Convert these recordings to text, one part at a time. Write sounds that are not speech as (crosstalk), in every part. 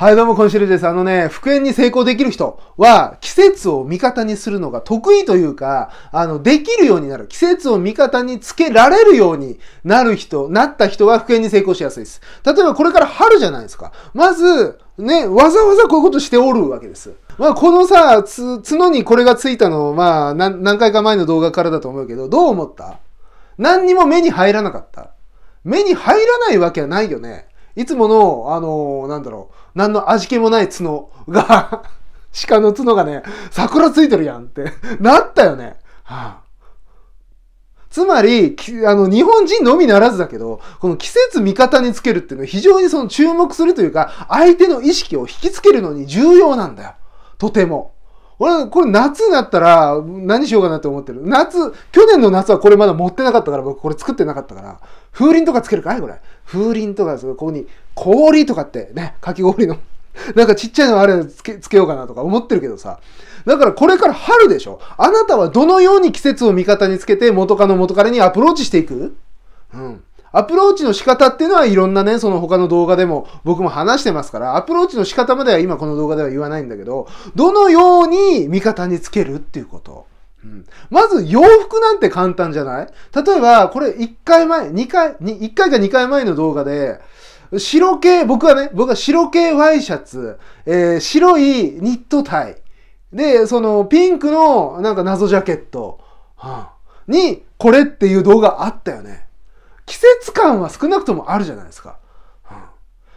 はい、どうも、コンシェルジュです。あのね、復縁に成功できる人は、季節を味方にするのが得意というか、あの、できるようになる。季節を味方につけられるようになる人、なった人は復縁に成功しやすいです。例えば、これから春じゃないですか。まず、ね、わざわざこういうことしておるわけです。まあ、このさ、角にこれがついたの、まあ、何回か前の動画からだと思うけど、どう思った何にも目に入らなかった。目に入らないわけはないよね。いつもの、あのなんだろう。何の味気もない角が (laughs) 鹿の角がね、桜ついてるやんってなったよね。はあ、つまり、あの、日本人のみならずだけど、この季節味方につけるっていうのは非常にその注目するというか、相手の意識を引きつけるのに重要なんだよ。とても。俺、これ夏になったら何しようかなって思ってる。夏、去年の夏はこれまだ持ってなかったから、僕これ作ってなかったから、風鈴とかつけるかいこれ。風鈴とか、ここに氷とかってね、かき氷の。(laughs) なんかちっちゃいのあれつけつけようかなとか思ってるけどさ。だからこれから春でしょあなたはどのように季節を味方につけて元カノ元彼にアプローチしていくうん。アプローチの仕方っていうのはいろんなね、その他の動画でも僕も話してますから、アプローチの仕方までは今この動画では言わないんだけど、どのように味方につけるっていうこと。うん、まず洋服なんて簡単じゃない例えば、これ1回前、2回、1回か2回前の動画で、白系、僕はね、僕は白系ワイシャツ、えー、白いニットタイ、で、そのピンクのなんか謎ジャケット、はあ、に、これっていう動画あったよね。季節感は少なくともあるじゃないですか。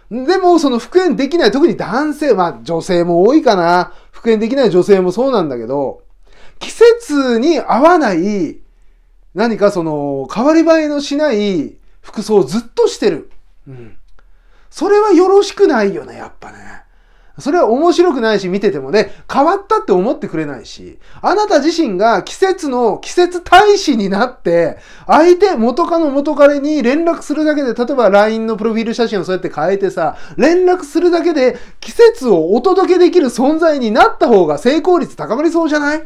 うん、でも、その復縁できない、特に男性、まあ女性も多いかな。復縁できない女性もそうなんだけど、季節に合わない、何かその、変わり映えのしない服装をずっとしてる。うん。それはよろしくないよね、やっぱね。それは面白くないし、見ててもね、変わったって思ってくれないし、あなた自身が季節の、季節大使になって、相手、元カノ元彼に連絡するだけで、例えば LINE のプロフィール写真をそうやって変えてさ、連絡するだけで季節をお届けできる存在になった方が成功率高まりそうじゃない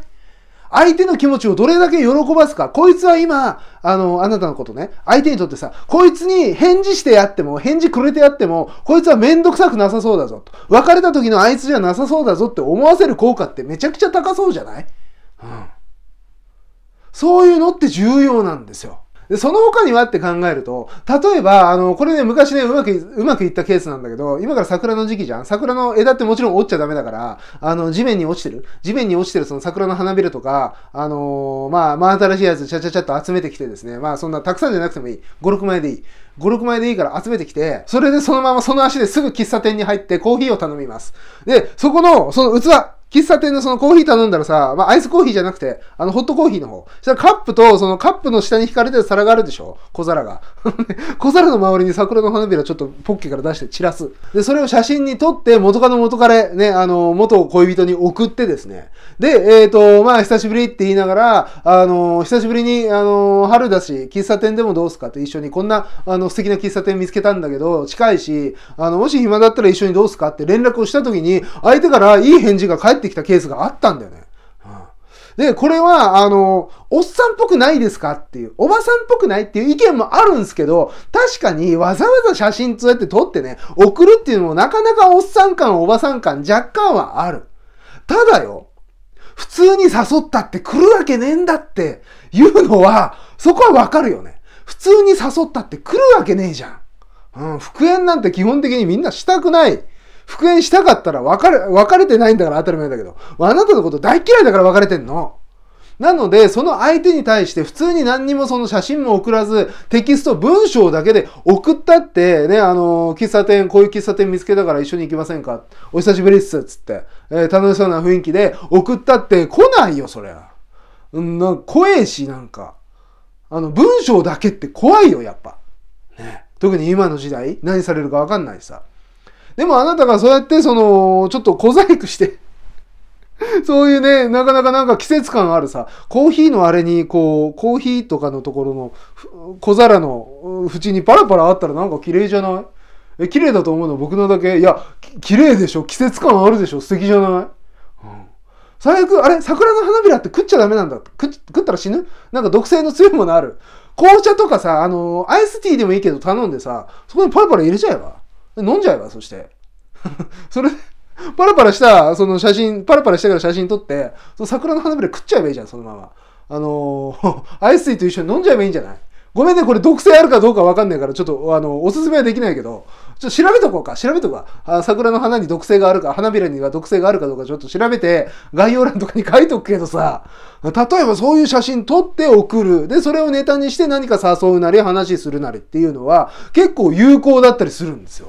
相手の気持ちをどれだけ喜ばすか。こいつは今、あの、あなたのことね、相手にとってさ、こいつに返事してやっても、返事くれてやっても、こいつはめんどくさくなさそうだぞと。別れた時のあいつじゃなさそうだぞって思わせる効果ってめちゃくちゃ高そうじゃないうん。そういうのって重要なんですよ。で、その他にはって考えると、例えば、あの、これね、昔ね、うまく、うまくいったケースなんだけど、今から桜の時期じゃん桜の枝ってもちろん折っちゃダメだから、あの、地面に落ちてる地面に落ちてるその桜の花びらとか、あのー、まあ、真、新しいやつ、ちゃちゃちゃっと集めてきてですね、まあ、そんなたくさんじゃなくてもいい。5、6枚でいい。5、6枚でいいから集めてきて、それでそのままその足ですぐ喫茶店に入ってコーヒーを頼みます。で、そこの、その器、喫茶店のそのコーヒー頼んだらさ、まあ、アイスコーヒーじゃなくて、あの、ホットコーヒーの方。そしたらカップと、そのカップの下に引かれてる皿があるでしょ小皿が。(laughs) 小皿の周りに桜の花びらちょっとポッケから出して散らす。で、それを写真に撮って元カノ元カレ、ね、あの、元恋人に送ってですね。で、えっ、ー、と、まあ、久しぶりって言いながら、あの、久しぶりに、あの、春だし、喫茶店でもどうすかって一緒に、こんな、あの、素敵な喫茶店見つけたんだけど、近いし、あの、もし暇だったら一緒にどうすかって連絡をした時に、相手からいい返事が返ってってきたケースがあったんだよね。で、これは、あの、おっさんっぽくないですかっていう、おばさんっぽくないっていう意見もあるんですけど、確かにわざわざ写真そうやって撮ってね、送るっていうのもなかなかおっさん感、おばさん感若干はある。ただよ、普通に誘ったって来るわけねえんだっていうのは、そこはわかるよね。普通に誘ったって来るわけねえじゃん。うん、復縁なんて基本的にみんなしたくない。復縁したかったら別れ、別れてないんだから当たり前だけど、あなたのこと大嫌いだから別れてんの。なので、その相手に対して普通に何にもその写真も送らず、テキスト、文章だけで送ったって、ね、あの、喫茶店、こういう喫茶店見つけたから一緒に行きませんかお久しぶりっす、つって、えー、楽しそうな雰囲気で送ったって来ないよ、そりゃ。うん、なんか怖えし、なんか。あの、文章だけって怖いよ、やっぱ。ね。特に今の時代、何されるかわかんないさ。でもあなたがそうやって、その、ちょっと小細工して (laughs) そういうね、なかなかなんか季節感あるさ、コーヒーのあれに、こう、コーヒーとかのところの小皿の縁にパラパラあったらなんか綺麗じゃないえ、綺麗だと思うの僕のだけ。いや、綺麗でしょ季節感あるでしょ素敵じゃない、うん、最悪、あれ桜の花びらって食っちゃダメなんだ。食食ったら死ぬなんか毒性の強いものある。紅茶とかさ、あの、アイスティーでもいいけど頼んでさ、そこにパラパラ入れちゃえば。飲んじゃえば、そして。(laughs) それ、パラパラした、その写真、パラパラしてから写真撮って、その桜の花びら食っちゃえばいいじゃん、そのまま。あのー、(laughs) アイスイーと一緒に飲んじゃえばいいんじゃないごめんね、これ毒性あるかどうかわかんないから、ちょっと、あの、おすすめはできないけど、ちょっと調べとこうか、調べとこうか。桜の花に毒性があるか、花びらには毒性があるかどうかちょっと調べて、概要欄とかに書いとくけどさ、例えばそういう写真撮って送る。で、それをネタにして何か誘うなり、話するなりっていうのは、結構有効だったりするんですよ。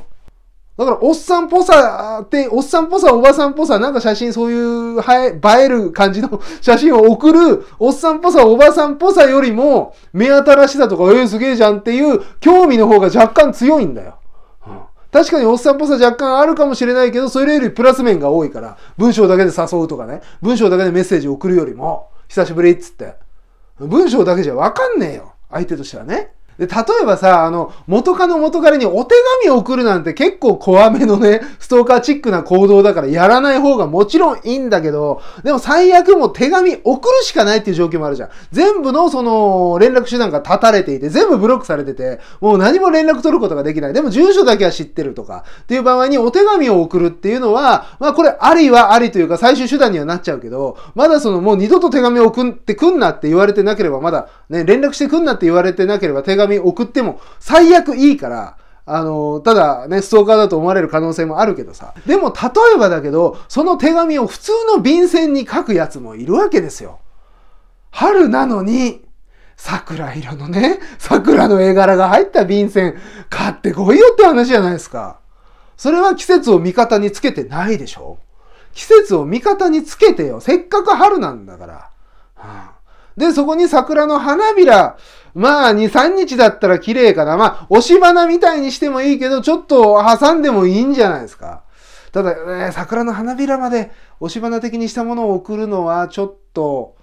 だから、おっさんっぽさって、おっさんっぽさ、おばさんっぽさ、なんか写真、そういう、え、映える感じの (laughs) 写真を送る、おっさんっぽさ、おばさんっぽさよりも、目新しさとか、えー、すげえじゃんっていう、興味の方が若干強いんだよ。確かにおっさんっぽさ若干あるかもしれないけど、それよりプラス面が多いから、文章だけで誘うとかね、文章だけでメッセージ送るよりも、久しぶりっつって。文章だけじゃわかんねえよ。相手としてはね。で、例えばさ、あの、元カノ元彼にお手紙を送るなんて結構怖めのね、ストーカーチックな行動だからやらない方がもちろんいいんだけど、でも最悪もう手紙送るしかないっていう状況もあるじゃん。全部のその、連絡手段が断たれていて、全部ブロックされてて、もう何も連絡取ることができない。でも住所だけは知ってるとか、っていう場合にお手紙を送るっていうのは、まあこれありはありというか最終手段にはなっちゃうけど、まだそのもう二度と手紙を送ってくんなって言われてなければ、まだね、連絡してくんなって言われてなければ手紙紙送っても最悪いいから、あの、ただね、ストーカーだと思われる可能性もあるけどさ。でも、例えばだけど、その手紙を普通の便箋に書くやつもいるわけですよ。春なのに、桜色のね、桜の絵柄が入った便箋、買ってこいよって話じゃないですか。それは季節を味方につけてないでしょ季節を味方につけてよ。せっかく春なんだから。はあで、そこに桜の花びら、まあ、2、3日だったら綺麗かな。まあ、押し花みたいにしてもいいけど、ちょっと挟んでもいいんじゃないですか。ただ、ね、桜の花びらまで押し花的にしたものを送るのは、ちょっと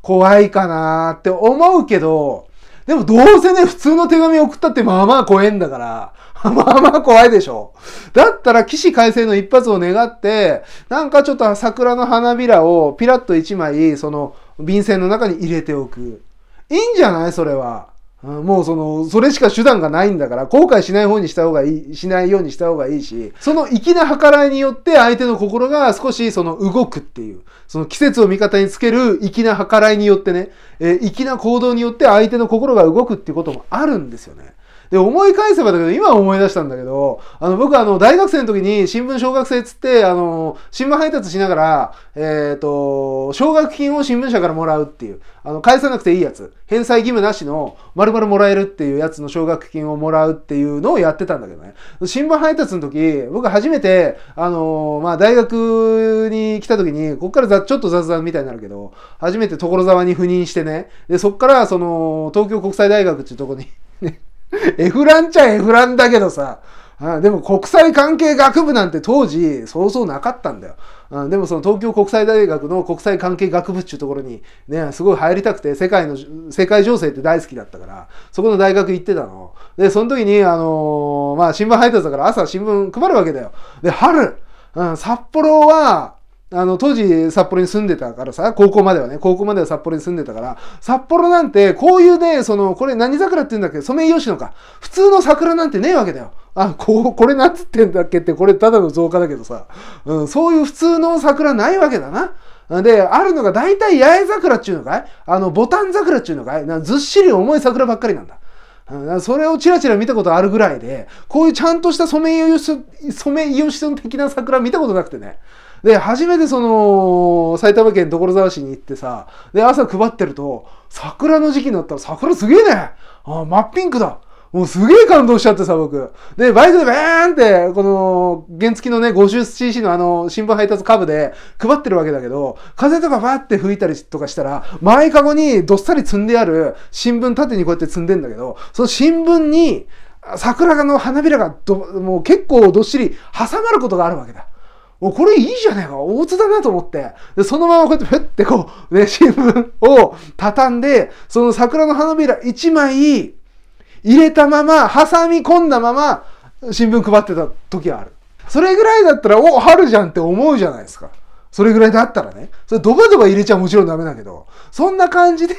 怖いかなって思うけど、でもどうせね、普通の手紙送ったってまあまあ怖えんだから、(laughs) まあまあ怖いでしょ。だったら起死回生の一発を願って、なんかちょっと桜の花びらをピラッと一枚、その、便箋の中に入れておく。いいんじゃないそれは。もうその、それしか手段がないんだから、後悔しない方にした方がいい、しないようにした方がいいし、その粋な計らいによって相手の心が少しその動くっていう、その季節を味方につける粋な計らいによってね、えー、粋な行動によって相手の心が動くっていうこともあるんですよね。で、思い返せばだけど、今思い出したんだけど、あの、僕あの、大学生の時に新聞小学生つって、あの、新聞配達しながら、えっ、ー、と、奨学金を新聞社からもらうっていう、あの、返さなくていいやつ、返済義務なしの、丸々もらえるっていうやつの奨学金をもらうっていうのをやってたんだけどね。新聞配達の時、僕初めて、あの、まあ、大学に来た時に、こっからざちょっと雑談みたいになるけど、初めて所沢に赴任してね、で、そっから、その、東京国際大学っていうとこに (laughs) エフランちゃエフランだけどさ、あでも国際関係学部なんて当時そうそうなかったんだよ。でもその東京国際大学の国際関係学部っていうところにね、すごい入りたくて世界の、世界情勢って大好きだったから、そこの大学行ってたの。で、その時にあのー、まあ新聞配達だから朝新聞配るわけだよ。で、春、うん、札幌はあの、当時札幌に住んでたからさ、高校まではね、高校までは札幌に住んでたから、札幌なんて、こういうね、その、これ何桜って言うんだっけソメイヨシノか。普通の桜なんてねえわけだよ。あ、ここれなんつってんだっけって、これただの造花だけどさ、うん、そういう普通の桜ないわけだな。で、あるのが大体八重桜っちゅうのかいあの、ボタン桜っちゅうのかいずっしり重い桜ばっかりなんだ。それをチラチラ見たことあるぐらいで、こういうちゃんとしたソメイヨシノ的な桜見たことなくてね。で、初めてその、埼玉県所沢市に行ってさ、で、朝配ってると、桜の時期になったら桜すげえねあ、真っピンクだもうすげえ感動しちゃってさ、僕。で、バイクでバーンって、この、原付のね、50cc のあの、新聞配達カブで配ってるわけだけど、風とかバーって吹いたりとかしたら、前かごにどっさり積んである新聞縦にこうやって積んでんだけど、その新聞に、桜の花びらがもう結構どっしり挟まることがあるわけだ。お、これいいじゃねえか、大津だなと思って。で、そのままこうやってふってこう、ね、(laughs) 新聞を畳んで、その桜の花びら1枚入れたまま、挟み込んだまま、新聞配ってた時はある。それぐらいだったら、お、春じゃんって思うじゃないですか。それぐらいだったらね。それドバドバ入れちゃもちろんダメだけど、そんな感じで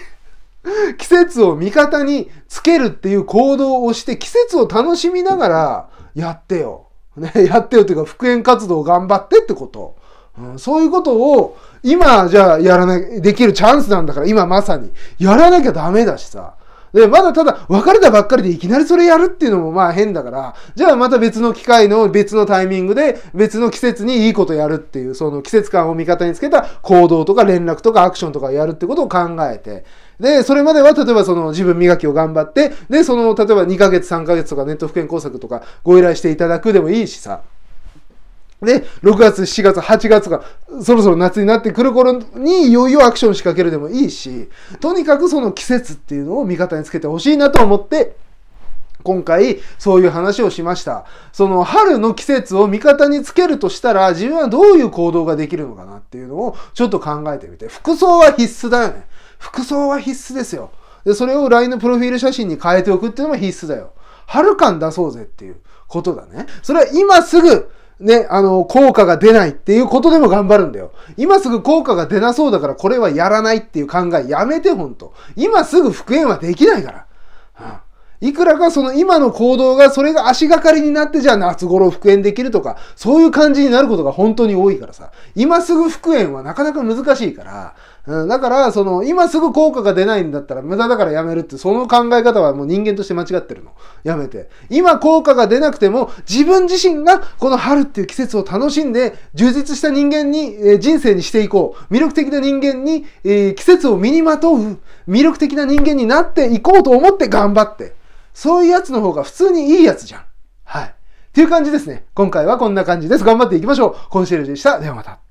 (laughs) 季節を味方につけるっていう行動をして、季節を楽しみながらやってよ。ね、(laughs) やってよというか復縁活動を頑張ってってこと。うん、そういうことを今じゃあやらなできるチャンスなんだから今まさにやらなきゃダメだしさ。で、まだただ別れたばっかりでいきなりそれやるっていうのもまあ変だから、じゃあまた別の機会の別のタイミングで別の季節にいいことやるっていう、その季節感を味方につけた行動とか連絡とかアクションとかやるってことを考えて、で、それまでは例えばその自分磨きを頑張って、で、その例えば2ヶ月3ヶ月とかネット保険工作とかご依頼していただくでもいいしさ。で、6月、7月、8月が、そろそろ夏になってくる頃に、いよいよアクション仕掛けるでもいいし、とにかくその季節っていうのを味方につけてほしいなと思って、今回そういう話をしました。その春の季節を味方につけるとしたら自分はどういう行動ができるのかなっていうのをちょっと考えてみて。服装は必須だよね。服装は必須ですよ。で、それを LINE のプロフィール写真に変えておくっていうのも必須だよ。春感出そうぜっていうことだね。それは今すぐね、あの、効果が出ないっていうことでも頑張るんだよ。今すぐ効果が出なそうだからこれはやらないっていう考えやめてほんと。今すぐ復縁はできないから。はあいくらかその今の行動がそれが足がかりになってじゃあ夏頃復縁できるとかそういう感じになることが本当に多いからさ今すぐ復縁はなかなか難しいから、うん、だからその今すぐ効果が出ないんだったら無駄だからやめるってその考え方はもう人間として間違ってるのやめて今効果が出なくても自分自身がこの春っていう季節を楽しんで充実した人間に、えー、人生にしていこう魅力的な人間に、えー、季節を身にまとう魅力的な人間になっていこうと思って頑張ってそういうやつの方が普通にいいやつじゃん。はい。っていう感じですね。今回はこんな感じです。頑張っていきましょう。コンシェルジュでした。ではまた。